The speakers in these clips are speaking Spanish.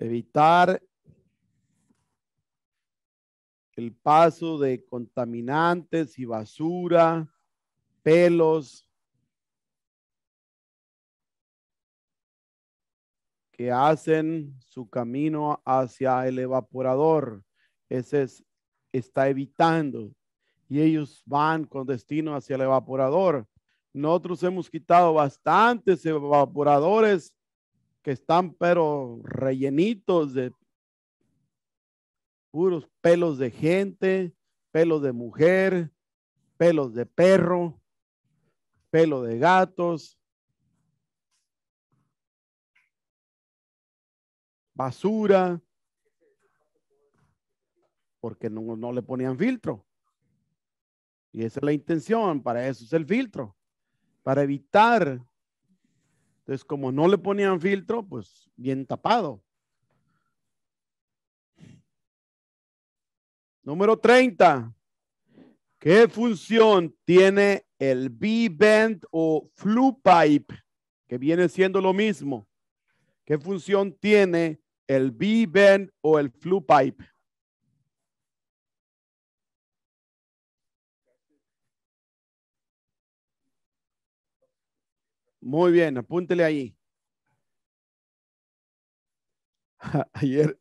evitar el paso de contaminantes y basura, pelos, que hacen su camino hacia el evaporador. Ese es, está evitando y ellos van con destino hacia el evaporador. Nosotros hemos quitado bastantes evaporadores que están pero rellenitos de puros pelos de gente, pelos de mujer, pelos de perro, pelo de gatos, basura, porque no, no le ponían filtro. Y esa es la intención, para eso es el filtro, para evitar entonces, como no le ponían filtro, pues bien tapado. Número 30. ¿Qué función tiene el b Bend o flu pipe? Que viene siendo lo mismo. ¿Qué función tiene el B-band o el flu pipe? Muy bien, apúntele ahí. Ayer.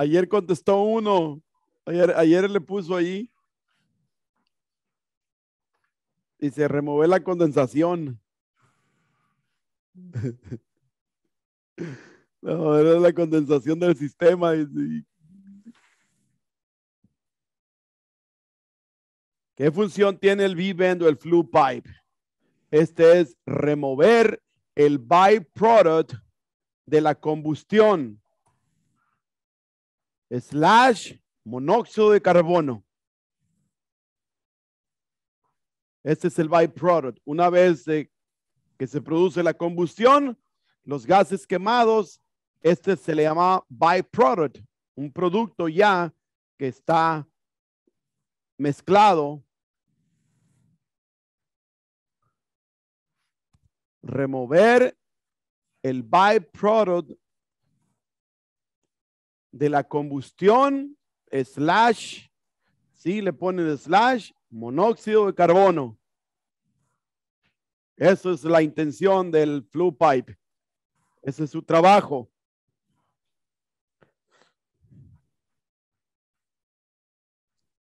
Ayer contestó uno. Ayer, ayer le puso ahí. Y se removió la condensación. la condensación del sistema. ¿Qué función tiene el v el flu pipe? Este es remover el byproduct de la combustión slash monóxido de carbono. Este es el byproduct. Una vez de que se produce la combustión, los gases quemados, este se le llama byproduct, un producto ya que está mezclado, remover el byproduct de la combustión, slash, si ¿sí? le ponen slash, monóxido de carbono. Eso es la intención del Flu pipe. Ese es su trabajo.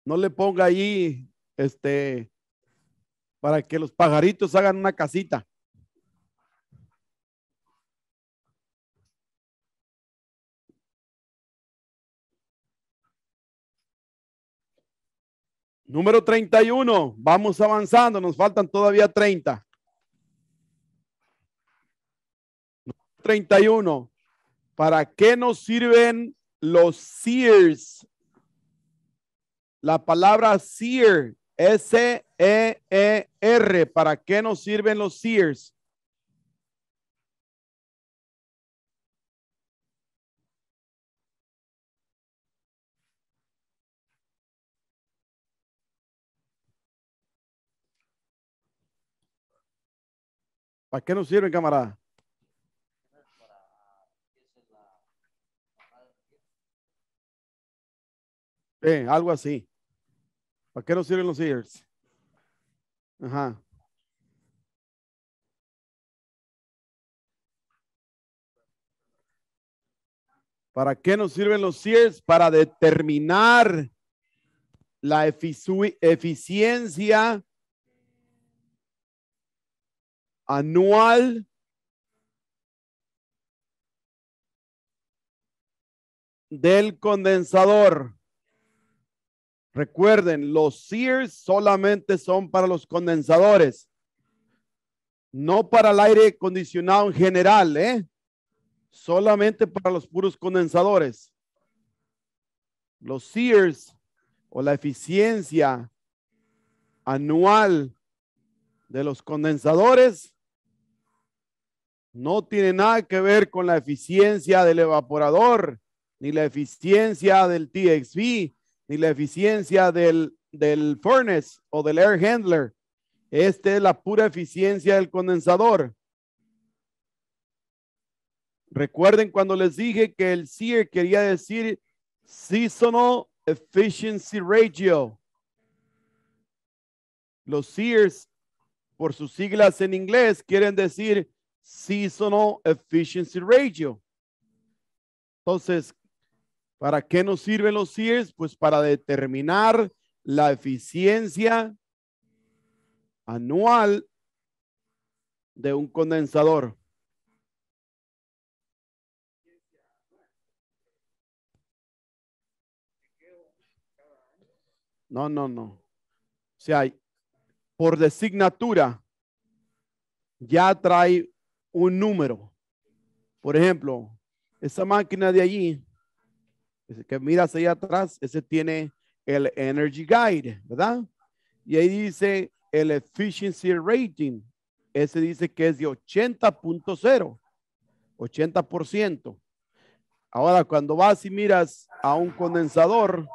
No le ponga ahí este para que los pajaritos hagan una casita. Número 31. Vamos avanzando. Nos faltan todavía 30. 31. ¿Para qué nos sirven los seers? La palabra seer, S-E-E-R. ¿Para qué nos sirven los seers? ¿Para qué nos sirven, camarada? algo así. ¿Para qué nos sirven los ears? Ajá. ¿Para qué nos sirven los ears? Para determinar la eficiencia anual del condensador. Recuerden, los sears solamente son para los condensadores, no para el aire acondicionado en general, ¿eh? Solamente para los puros condensadores. Los sears o la eficiencia anual de los condensadores no tiene nada que ver con la eficiencia del evaporador ni la eficiencia del TXV ni la eficiencia del, furnace o del air handler. Esta es la pura eficiencia del condensador. Recuerden cuando les dije que el SEER quería decir Seasonal Efficiency Ratio. Los SEERs, por sus siglas en inglés, quieren decir Seasonal Efficiency Ratio. Entonces, ¿Para qué nos sirven los CIRS? Pues para determinar la eficiencia anual de un condensador. No, no, no. O sea, por designatura ya trae un número. Por ejemplo, esa máquina de allí que miras allá atrás, ese tiene el Energy Guide, ¿verdad? Y ahí dice el Efficiency Rating. Ese dice que es de 80.0, 80%. Ahora, cuando vas y miras a un condensador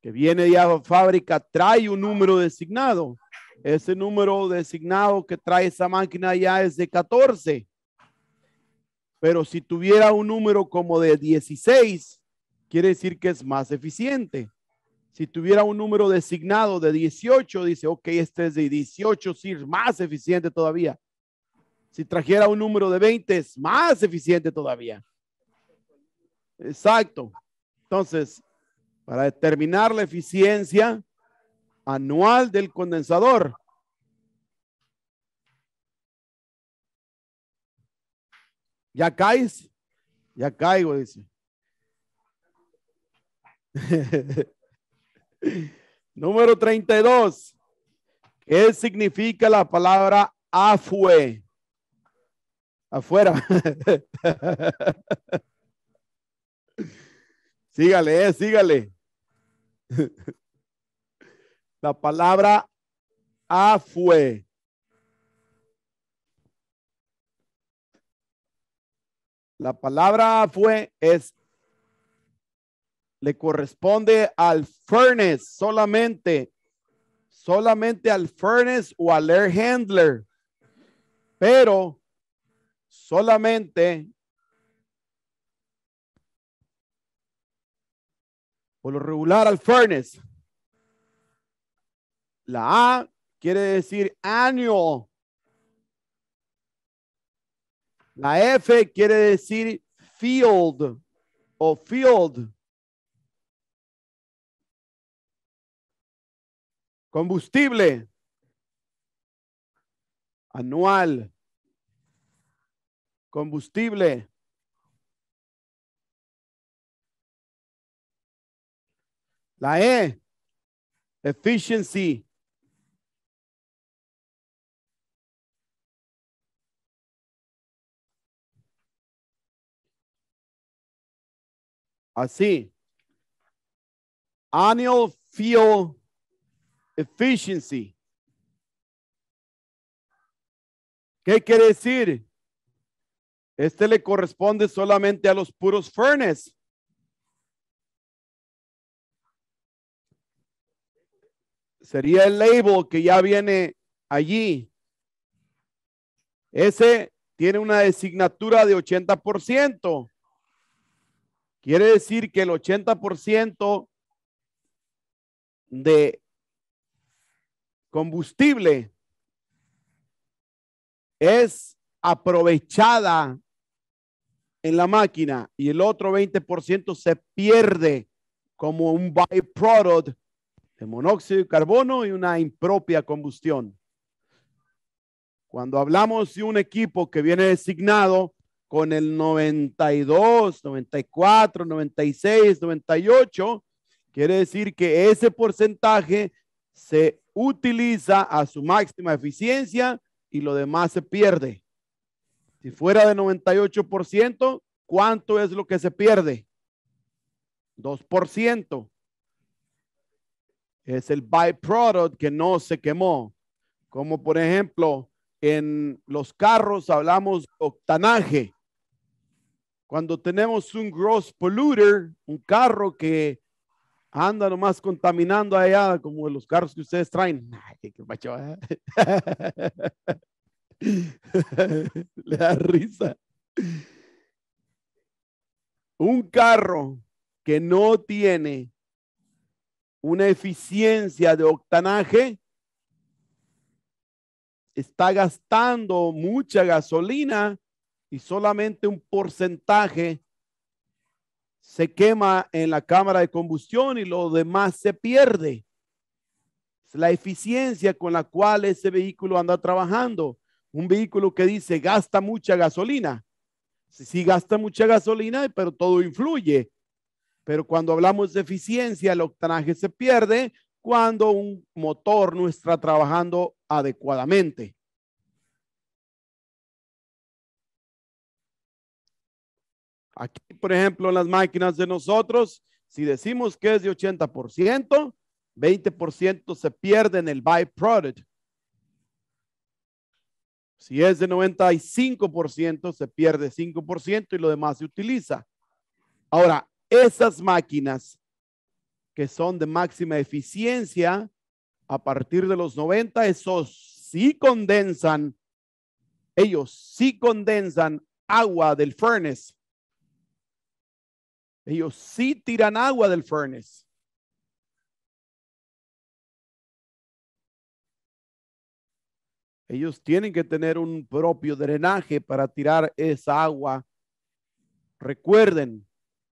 que viene ya la fábrica, trae un número designado. Ese número designado que trae esa máquina ya es de 14. Pero si tuviera un número como de 16, quiere decir que es más eficiente. Si tuviera un número designado de 18, dice, ok, este es de 18, sí, es más eficiente todavía. Si trajera un número de 20, es más eficiente todavía. Exacto. Entonces, para determinar la eficiencia anual del condensador, ya caes, ya caigo, dice. Número 32. ¿Qué significa la palabra afue? Afuera. sígale, eh, sígale. la palabra afue. La palabra afue es le corresponde al furnace solamente, solamente al furnace o al air handler, pero solamente por lo regular al furnace. La A quiere decir annual. La F quiere decir field o field. combustible anual, combustible. La E, efficiency. Así. Annual fuel efficiency. ¿Qué quiere decir? Este le corresponde solamente a los puros furnace. Sería el label que ya viene allí. Ese tiene una designatura de 80%. Quiere decir que el 80% de combustible es aprovechada en la máquina y el otro 20% se pierde como un byproduct de monóxido de carbono y una impropia combustión. Cuando hablamos de un equipo que viene designado con el 92, 94, 96, 98, quiere decir que ese porcentaje se utiliza a su máxima eficiencia y lo demás se pierde. Si fuera de 98%, ¿cuánto es lo que se pierde? 2%. Es el byproduct que no se quemó. Como por ejemplo, en los carros hablamos octanaje. Cuando tenemos un gross polluter, un carro que anda nomás contaminando allá como los carros que ustedes traen. Ay, macho, ¿eh? Le da risa. Un carro que no tiene una eficiencia de octanaje está gastando mucha gasolina y solamente un porcentaje se quema en la cámara de combustión y lo demás se pierde. Es la eficiencia con la cual ese vehículo anda trabajando. Un vehículo que dice gasta mucha gasolina. Sí, gasta mucha gasolina, pero todo influye. Pero cuando hablamos de eficiencia, el octanaje se pierde cuando un motor no está trabajando adecuadamente. Aquí, por ejemplo, en las máquinas de nosotros, si decimos que es de 80%, 20% se pierde en el byproduct. Si es de 95%, se pierde 5% y lo demás se utiliza. Ahora, esas máquinas que son de máxima eficiencia a partir de los 90, esos sí condensan, ellos sí condensan agua del furnace ellos sí tiran agua del furnace. Ellos tienen que tener un propio drenaje para tirar esa agua. Recuerden,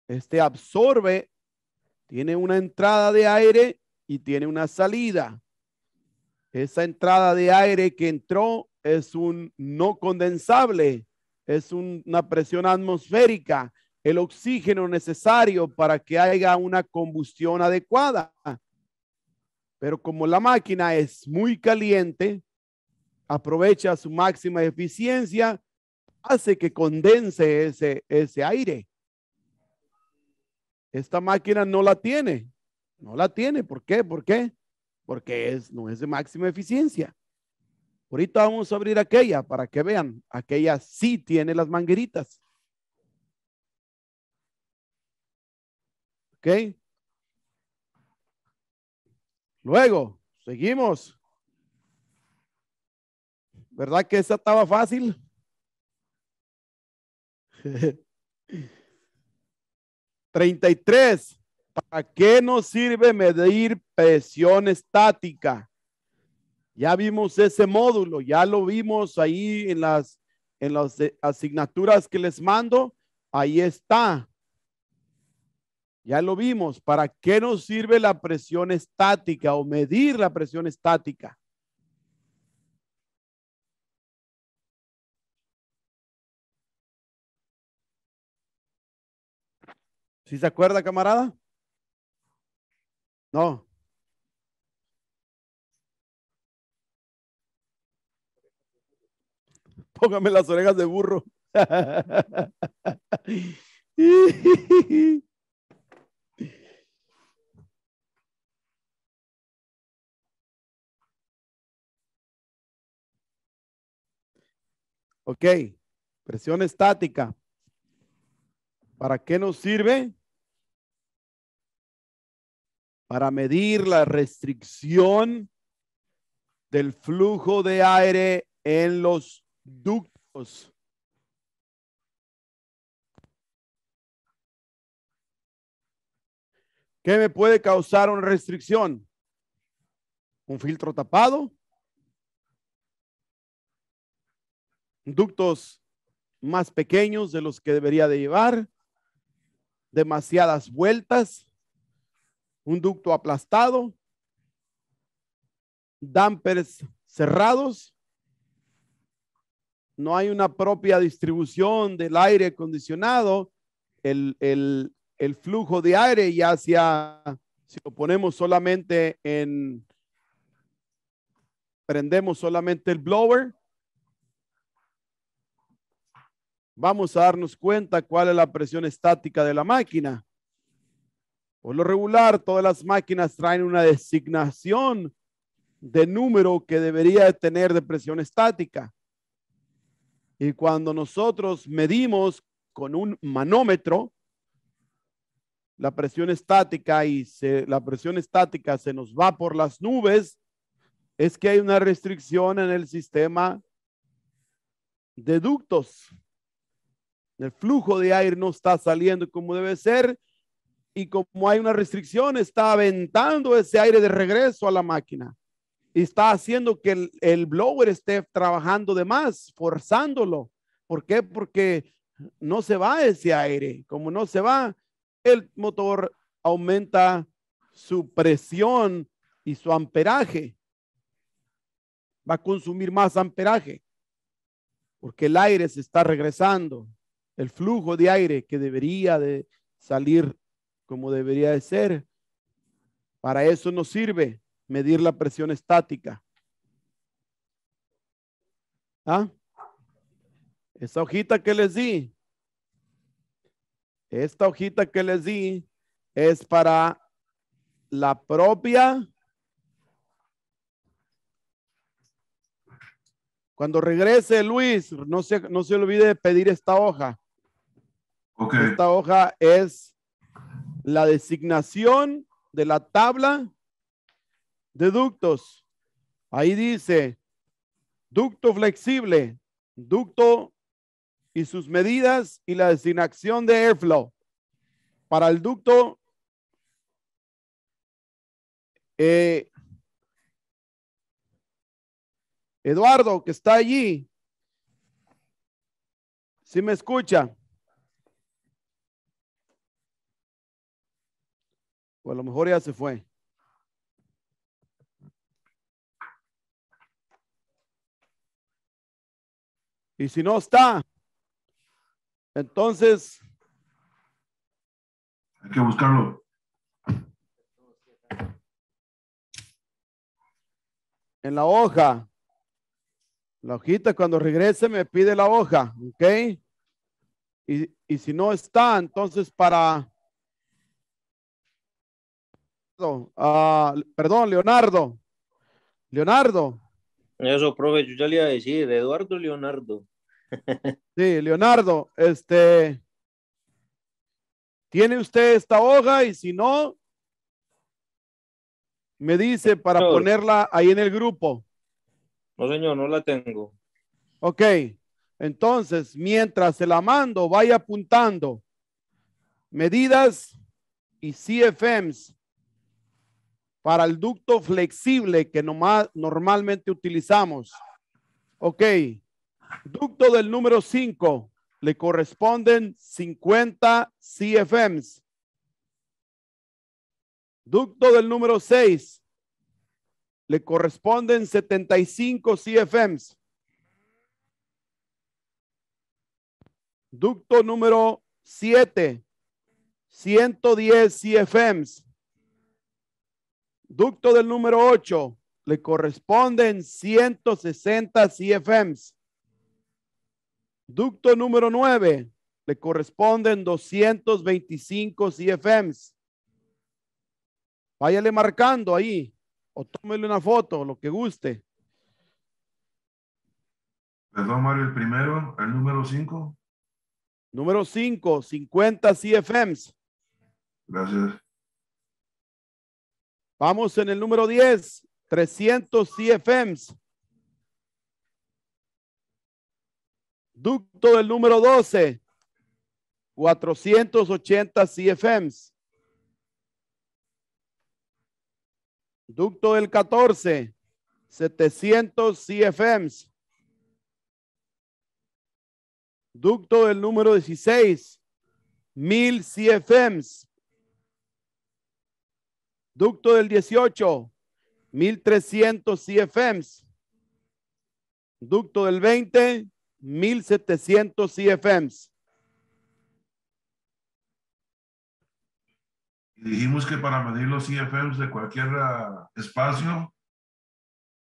este absorbe, tiene una entrada de aire y tiene una salida. Esa entrada de aire que entró es un no condensable, es una presión atmosférica el oxígeno necesario para que haya una combustión adecuada. Pero como la máquina es muy caliente, aprovecha su máxima eficiencia, hace que condense ese, ese aire. Esta máquina no la tiene. No la tiene. ¿Por qué? ¿Por qué? Porque es, no es de máxima eficiencia. Ahorita vamos a abrir aquella para que vean. Aquella sí tiene las mangueritas. ¿Ok? Luego, seguimos. ¿Verdad que esa estaba fácil? Treinta y tres. ¿Para qué nos sirve medir presión estática? Ya vimos ese módulo, ya lo vimos ahí en las, en las eh, asignaturas que les mando. Ahí está. Ya lo vimos. ¿Para qué nos sirve la presión estática o medir la presión estática? ¿Sí se acuerda, camarada? No. Póngame las orejas de burro. Ok, presión estática. ¿Para qué nos sirve? Para medir la restricción del flujo de aire en los ductos. ¿Qué me puede causar una restricción? ¿Un filtro tapado? ductos más pequeños de los que debería de llevar, demasiadas vueltas, un ducto aplastado, dampers cerrados, no hay una propia distribución del aire acondicionado, el, flujo de aire ya hacia, si lo ponemos solamente en, prendemos solamente el blower, vamos a darnos cuenta cuál es la presión estática de la máquina. Por lo regular, todas las máquinas traen una designación de número que debería tener de presión estática. Y cuando nosotros medimos con un manómetro la presión estática y la presión estática se nos va por las nubes, es que hay una restricción en el sistema de ductos el flujo de aire no está saliendo como debe ser y como hay una restricción, está aventando ese aire de regreso a la máquina. Y está haciendo que el, blower esté trabajando de más, forzándolo. ¿Por qué? Porque no se va ese aire. Como no se va, el motor aumenta su presión y su amperaje. Va a consumir más amperaje porque el aire se está regresando el flujo de aire que debería de salir como debería de ser. Para eso nos sirve medir la presión estática. ¿Ah? Esa hojita que les di, esta hojita que les di es para la propia. Cuando regrese Luis, no se, no se olvide de pedir esta hoja. Esta hoja es la designación de la tabla de ductos. Ahí dice ducto flexible, ducto y sus medidas y la designación de airflow. Para el ducto eh, Eduardo, que está allí, si me escucha. O a lo mejor ya se fue. Y si no está, entonces... Hay que buscarlo. En la hoja. La hojita cuando regrese me pide la hoja, ¿ok? Y, y si no está, entonces para Ah, perdón, Leonardo. Leonardo. Eso, profe, yo ya le iba a decir, Eduardo Leonardo. sí, Leonardo, este. ¿Tiene usted esta hoja? Y si no, me dice para ponerla ahí en el grupo. No, señor, no la tengo. Ok, entonces, mientras se la mando, vaya apuntando medidas y CFMs para el ducto flexible que nomás, normalmente utilizamos. Ok, ducto del número 5 le corresponden 50 CFMs. Ducto del número 6 le corresponden 75 CFMs. Ducto número 7, 110 CFMs. Ducto del número 8 le corresponden 160 CFMs. Ducto número 9 le corresponden 225 CFMs. Váyale marcando ahí o tómele una foto, lo que guste. Perdón, Mario, el primero, el número 5. Número 5, 50 CFMs. Gracias. Vamos en el número 10, 300 CFMs. Ducto del número 12, 480 CFMs. Ducto del 14, 700 CFMs. Ducto del número 16, 1000 CFMs. Ducto del 18, 1300 CFMs. Ducto del 20, 1700 CFMs. Dijimos que para medir los CFMs de cualquier ah, espacio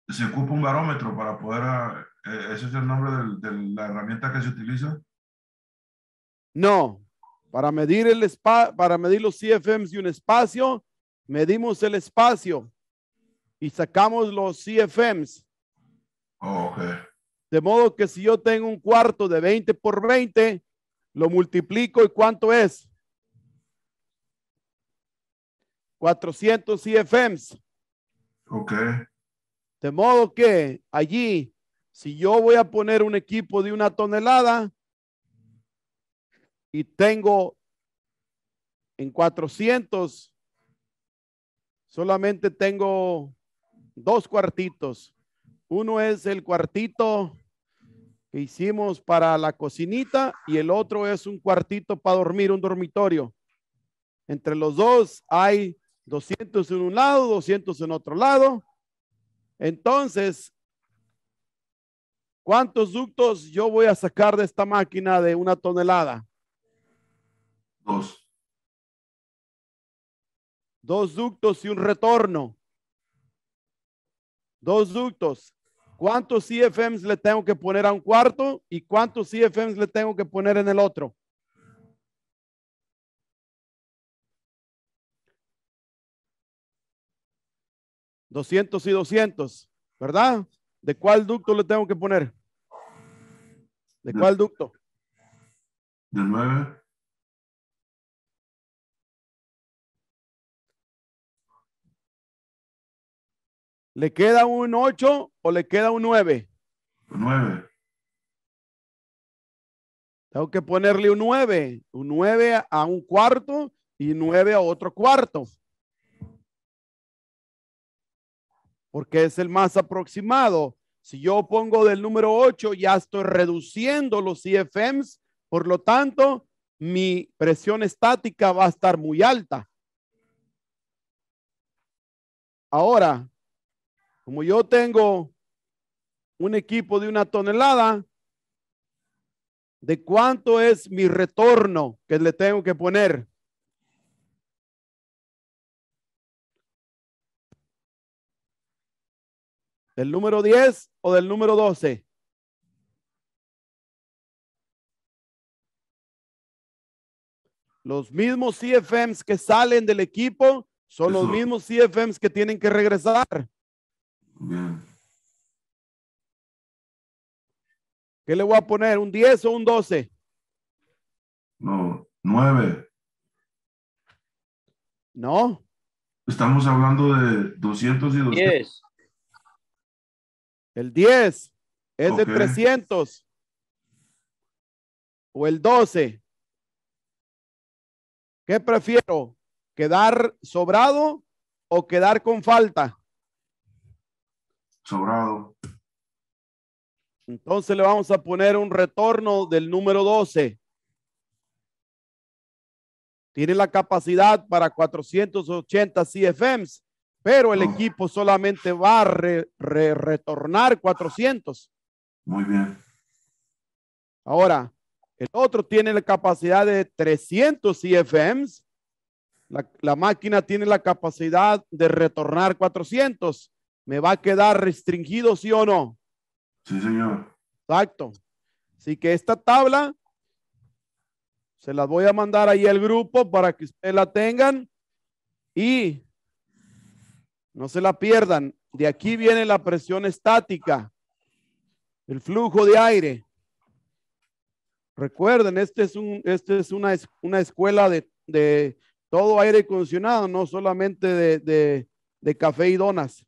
se ocupa un barómetro para poder. Ah, e, ¿Ese es el nombre de la herramienta que se utiliza? No. Para medir, el para medir los CFMs de un espacio medimos el espacio y sacamos los CFMs. Oh, de modo que si yo tengo un cuarto de 20 por 20, lo multiplico y cuánto es? 400 CFMs. Ok. De modo que allí, si yo voy a poner un equipo de una tonelada y tengo en 400 Solamente tengo dos cuartitos. Uno es el cuartito que hicimos para la cocinita y el otro es un cuartito para dormir, un dormitorio. Entre los dos hay 200 en un lado, 200 en otro lado. Entonces, ¿cuántos ductos yo voy a sacar de esta máquina de una tonelada? Dos dos ductos y un retorno. Dos ductos. ¿Cuántos CFMs le tengo que poner a un cuarto y cuántos CFMs le tengo que poner en el otro? Doscientos y doscientos, ¿verdad? ¿De cuál ducto le tengo que poner? ¿De cuál ducto? de nueve. ¿Le queda un 8 o le queda un 9? 9. Tengo que ponerle un 9, un 9 a un cuarto y 9 a otro cuarto. Porque es el más aproximado. Si yo pongo del número 8, ya estoy reduciendo los ifms por lo tanto, mi presión estática va a estar muy alta. Ahora, como yo tengo un equipo de una tonelada, ¿de cuánto es mi retorno que le tengo que poner? El número 10 o del número 12? Los mismos CFMs que salen del equipo son los mismos CFMs que tienen que regresar. ¿Qué le voy a poner? ¿Un 10 o un 12? No, 9. No. Estamos hablando de 200 y 200. 10. El 10 es de 300. O el 12. ¿Qué prefiero? ¿Quedar sobrado o quedar con falta? sobrado. Entonces le vamos a poner un retorno del número 12. Tiene la capacidad para 480 CFMs, pero el oh. equipo solamente va a retornar 400. Muy bien. Ahora, el otro tiene la capacidad de 300 CFMs. La, la máquina tiene la capacidad de retornar 400 me va a quedar restringido, ¿sí o no? Sí, señor. Exacto. Así que esta tabla se la voy a mandar ahí al grupo para que ustedes la tengan y no se la pierdan. De aquí viene la presión estática, el flujo de aire. Recuerden, este es, un, este es una, una escuela de, todo aire acondicionado, no solamente de, de café y donas.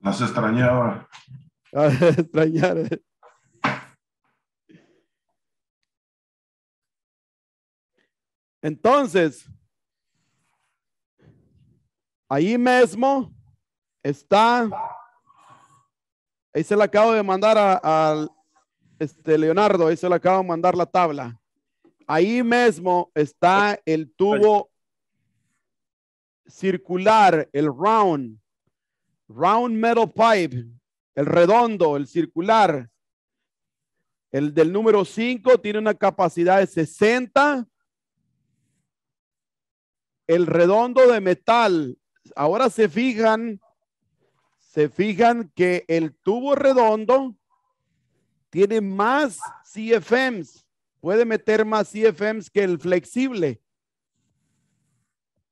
Las extrañaba. extrañar. Entonces, ahí mismo está, ahí se la acabo de mandar a, este Leonardo, ahí se la acabo de mandar la tabla. Ahí mismo está el tubo circular, el round, round metal pipe, el redondo, el circular. El del número 5 tiene una capacidad de 60. El redondo de metal. Ahora se fijan, se fijan que el tubo redondo tiene más CFMs. Puede meter más CFMs que el flexible.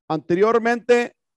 Anteriormente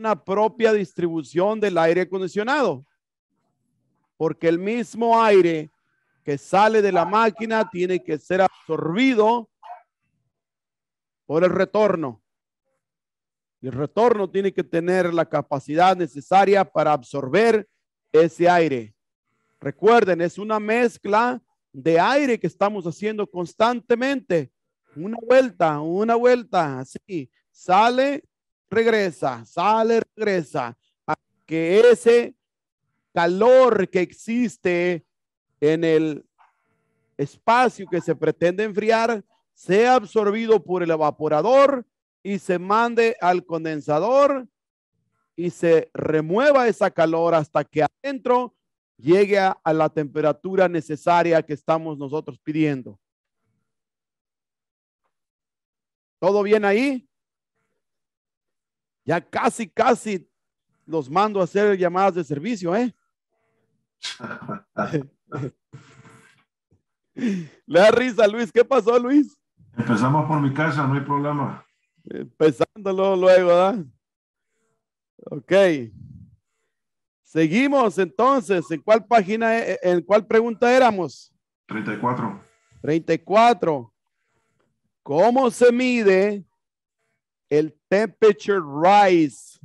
una propia distribución del aire acondicionado, porque el mismo aire que sale de la máquina tiene que ser absorbido por el retorno. el retorno tiene que tener la capacidad necesaria para absorber ese aire. Recuerden, es una mezcla de aire que estamos haciendo constantemente. Una vuelta, una vuelta, así. Sale, regresa, sale, regresa, a que ese calor que existe en el espacio que se pretende enfriar sea absorbido por el evaporador y se mande al condensador y se remueva esa calor hasta que adentro llegue a, a la temperatura necesaria que estamos nosotros pidiendo. ¿Todo bien ahí? Ya casi, casi los mando a hacer llamadas de servicio, ¿eh? Le da risa, Luis. ¿Qué pasó, Luis? Empezamos por mi casa, no hay problema. Empezándolo luego, ¿verdad? Ok. Seguimos entonces. ¿En cuál página, en cuál pregunta éramos? 34. 34. ¿Cómo se mide el temperature rise,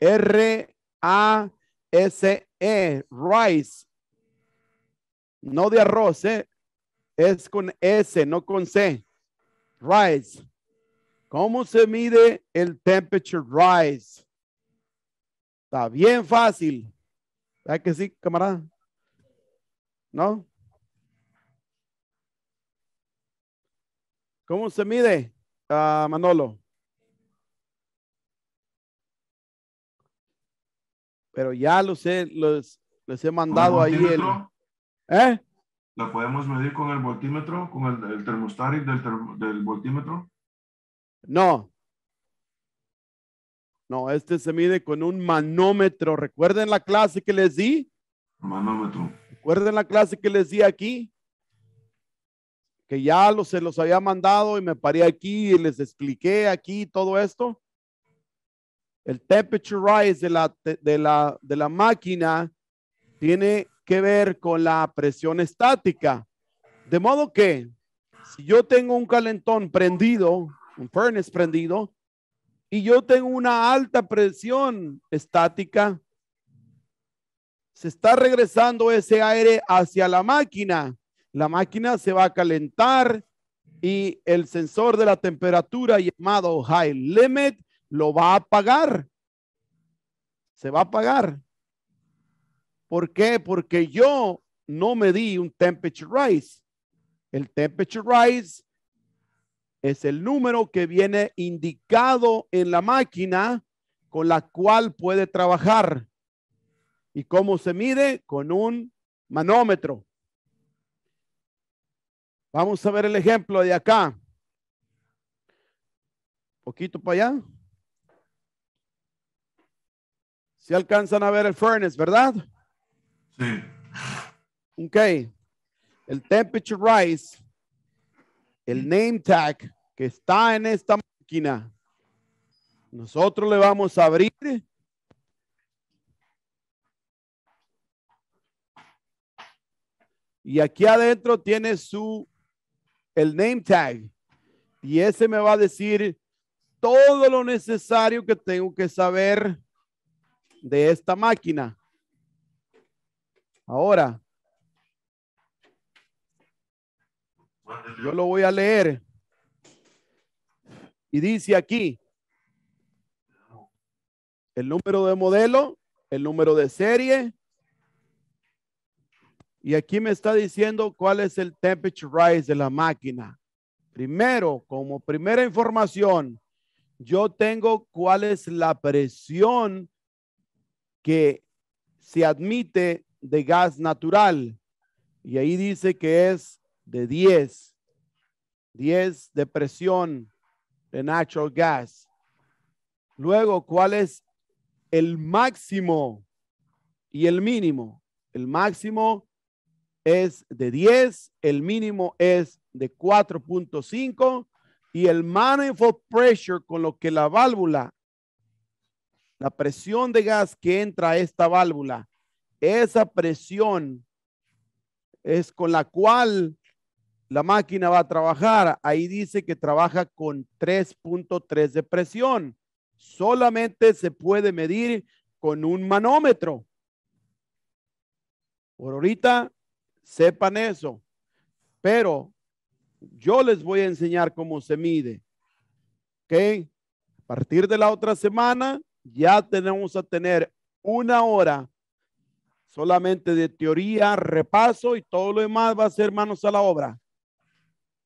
R-A-S-E, rise, no de arroz, ¿eh? es con S, no con C, rise. ¿Cómo se mide el temperature rise? Está bien fácil. ¿Verdad que sí, camarada? ¿No? ¿Cómo se mide, ah, Manolo? Pero ya los he, los, les he mandado ahí el. ¿Eh? ¿La podemos medir con el voltímetro, con el, el del, del voltímetro? No. No, este se mide con un manómetro. ¿Recuerden la clase que les di? Manómetro. ¿Recuerden la clase que les di aquí? Que ya se los había mandado y me paré aquí y les expliqué aquí todo esto. El temperature rise de la, de la, de la máquina tiene que ver con la presión estática. De modo que si yo tengo un calentón prendido, un furnace prendido, y yo tengo una alta presión estática, se está regresando ese aire hacia la máquina. La máquina se va a calentar y el sensor de la temperatura llamado high limit lo va a pagar. Se va a pagar. ¿Por qué? Porque yo no me di un temperature rise. El temperature rise es el número que viene indicado en la máquina con la cual puede trabajar. ¿Y cómo se mide? Con un manómetro. Vamos a ver el ejemplo de acá. Poquito para allá. Si alcanzan a ver el furnace, ¿verdad? Sí. Ok. El temperature rise, el name tag que está en esta máquina, nosotros le vamos a abrir Y aquí adentro tiene su, el name tag. Y ese me va a decir todo lo necesario que tengo que saber de esta máquina. Ahora, yo lo voy a leer. Y dice aquí, el número de modelo, el número de serie. Y aquí me está diciendo cuál es el temperature rise de la máquina. Primero, como primera información, yo tengo cuál es la presión que se admite de gas natural. Y ahí dice que es de 10, 10 de presión de natural gas. Luego, ¿cuál es el máximo y el mínimo? El máximo es de 10, el mínimo es de 4.5 y el manifold pressure con lo que la válvula la presión de gas que entra a esta válvula, esa presión es con la cual la máquina va a trabajar. Ahí dice que trabaja con 3.3 de presión. Solamente se puede medir con un manómetro. Por ahorita, sepan eso. Pero yo les voy a enseñar cómo se mide. ¿Ok? A partir de la otra semana, ya tenemos a tener una hora solamente de teoría, repaso y todo lo demás va a ser manos a la obra.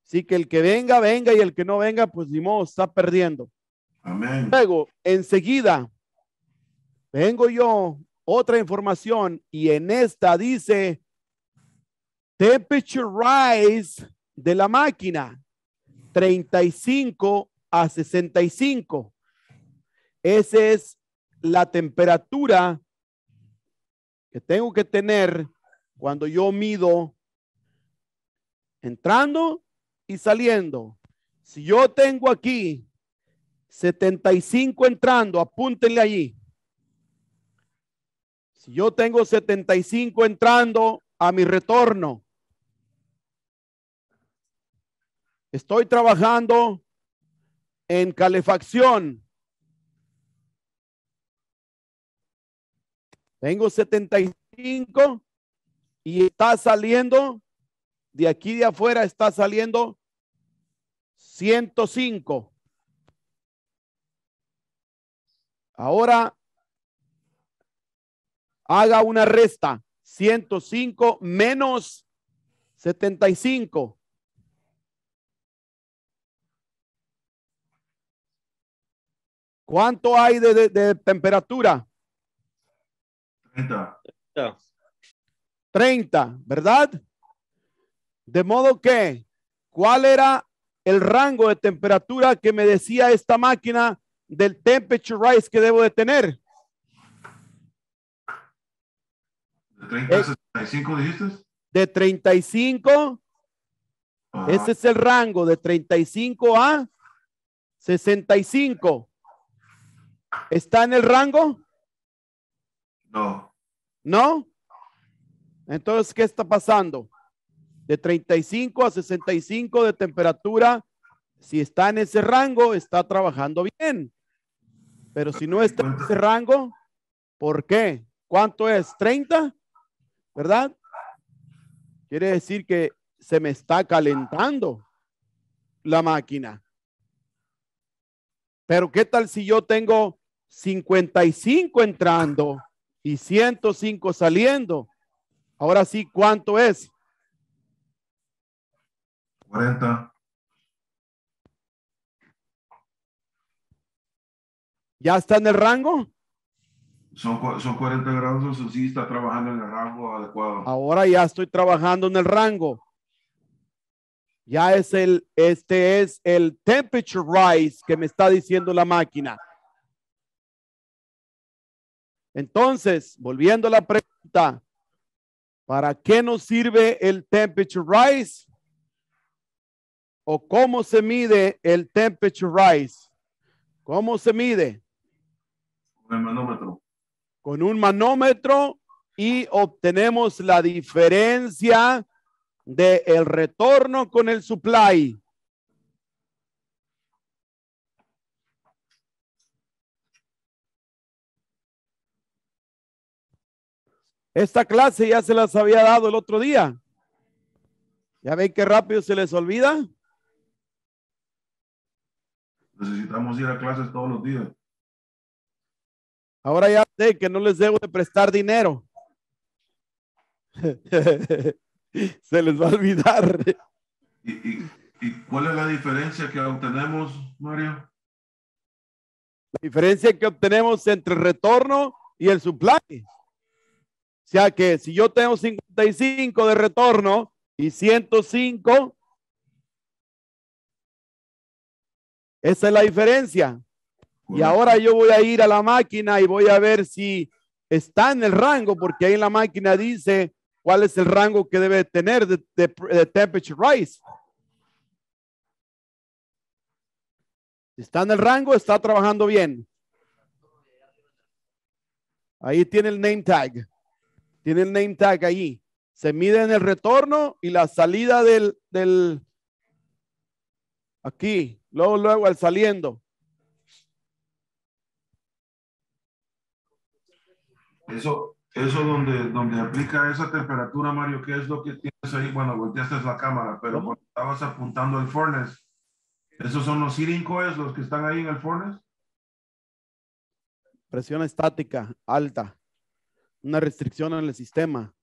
Así que el que venga, venga y el que no venga, pues ni modo, está perdiendo. Amén. Luego, enseguida, vengo yo, otra información y en esta dice temperature rise de la máquina 35 a 65. Esa es la temperatura que tengo que tener cuando yo mido entrando y saliendo. Si yo tengo aquí 75 entrando, apúntenle allí. Si yo tengo 75 entrando a mi retorno, estoy trabajando en calefacción Tengo 75 y está saliendo, de aquí de afuera está saliendo 105. Ahora haga una resta. 105 menos 75. ¿Cuánto hay de temperatura? 30. ¿verdad? De modo que, ¿cuál era el rango de temperatura que me decía esta máquina del temperature rise que debo de tener? ¿De 35 a 65 eh, dijiste? De 35. Ese es el rango de 35 a 65. ¿Está en el rango? No. ¿No? Entonces, ¿qué está pasando? De 35 a 65 de temperatura, si está en ese rango, está trabajando bien. Pero si no está en ese rango, ¿por qué? ¿Cuánto es? ¿30? ¿Verdad? Quiere decir que se me está calentando la máquina. Pero ¿qué tal si yo tengo 55 entrando? y 105 saliendo. Ahora sí, ¿cuánto es? 40. ¿Ya está en el rango? Son, 40 grados, o sí está trabajando en el rango adecuado. Ahora ya estoy trabajando en el rango. Ya es el, este es el temperature rise que me está diciendo la máquina. Entonces, volviendo a la pregunta, ¿para qué nos sirve el temperature rise? ¿O cómo se mide el temperature rise? ¿Cómo se mide? Con un manómetro. Con un manómetro y obtenemos la diferencia del retorno con el supply. Esta clase ya se las había dado el otro día. ¿Ya ven qué rápido se les olvida? Necesitamos ir a clases todos los días. Ahora ya sé que no les debo de prestar dinero. se les va a olvidar. ¿Y, cuál es la diferencia que obtenemos, Mario? La diferencia que obtenemos entre el retorno y el supply sea que si yo tengo 55 de retorno y 105, esa es la diferencia. Y ahora yo voy a ir a la máquina y voy a ver si está en el rango, porque ahí en la máquina dice cuál es el rango que debe tener de, de temperature rise. Está en el rango, está trabajando bien. Ahí tiene el name tag tiene el name tag allí. Se mide en el retorno y la salida del, del aquí, luego, luego al saliendo. Eso, eso donde, donde aplica esa temperatura, Mario, ¿qué es lo que tienes ahí? Bueno, volteaste la cámara, pero cuando estabas apuntando al furnace, ¿esos son los sirincos, los que están ahí en el furnace? Presión estática alta una restricción al sistema.